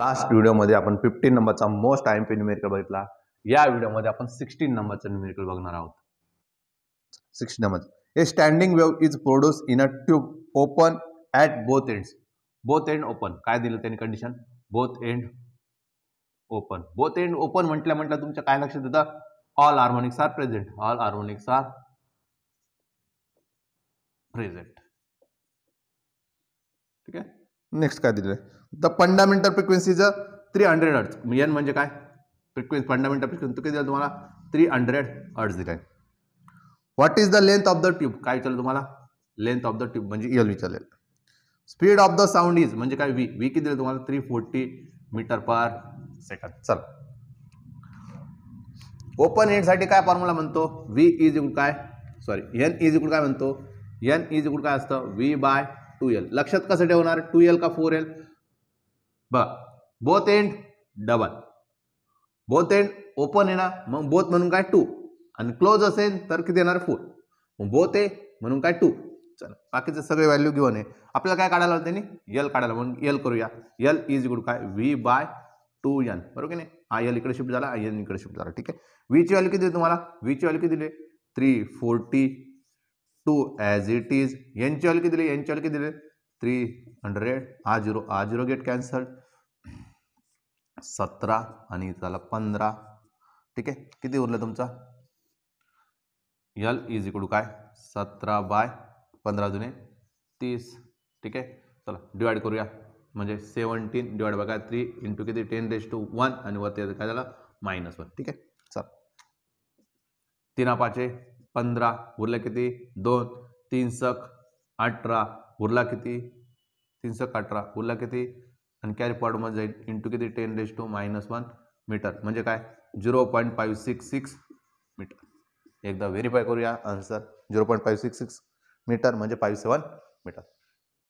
last व्हिडिओमध्ये आपण fifteen नंबरचा मोस्ट आय पी न्यूमेरिकल बघितला या व्हिडिओमध्ये आपण सिक्स्टीन नंबरचा न्यूमेरिकल बघणार आहोत sixteen number a standing wave is produce in a tube open at both end both end open काय दिलं त्यांनी condition both end open both end open म्हटलं म्हटलं तुमच्या काय लक्षात येतं all harmonics are present all harmonics are present ठीक आहे नेक्स्ट काय दिलं आहे the fundamental a three hundred hertz N म्हणजे काय फ्रिक्वेन्सी फंडामेंटल फ्रिक्वेन्सी तो किती दिलं तुम्हाला थ्री हंड्रेड अर्ज दिला आहे what is the length of the tube काय विचारलं तुम्हाला लेंथ ऑफ द ट्यूब म्हणजे एल e विचारलेलं speed of the sound is म्हणजे काय वी वी किती दिलं तुम्हाला three forty metre per second चल ओपन एंडसाठी काय फॉर्म्युला म्हणतो व्ही इज इक्वल काय सॉरी एन इज इक्वल काय म्हणतो एन इज इक्वल काय असतं व्ही बाय टू एल लक्षात कसं ठेवणार टू एल का four L both end double both end open आहे ना मग बोथ म्हणून काय टू आणि क्लोज असेल तर किती येणार फोर मग बोथ आहे म्हणून काय टू चला बाकीचे सगळे व्हॅल्यू घेऊन आहे आपल्याला काय काढायला त्यांनी यल काढायला म्हणून एल करूया यल इज गुड काय व्ही बाय टू एन बरोबर की नाही आय एल इकडे शिफ्ट झाला आय एन इकडे शिफ्ट झाला ठीक आहे ची व्हॅल्यू किती दिली तुम्हाला वीची व्हॅल्यू किती दिली three forty two as it is यांची ऑल किती दिले यांची ऑल किती दिले थ्री हंड्रेड हा झिरो हा झिरो गेट कॅन्सल सतरा आणि झाला पंधरा ठीक आहे किती उरलं तुमचा यल इज इकडू काय सतरा बाय पंधरा जुने तीस ठीक आहे चला डिवाईड करूया म्हणजे सेवन्टीन डिवाईड बघा काय थ्री इंटू किती टेन रेस टू वन आणि वरती काय झालं मायनस वन ठीक आहे चला तीन पाचे पंधरा उरला किती दोन तीन सक अठरा उरला किती तीन सक अठरा उरला किती आणि कॅरी फॉर्डमध्ये जाईल इंटू किती ten raise to minus one metre म्हणजे काय zero point five six six metre एकदा व्हेरीफाय करूया answer zero point five six six metre म्हणजे फाईव्ह सेवन मीटर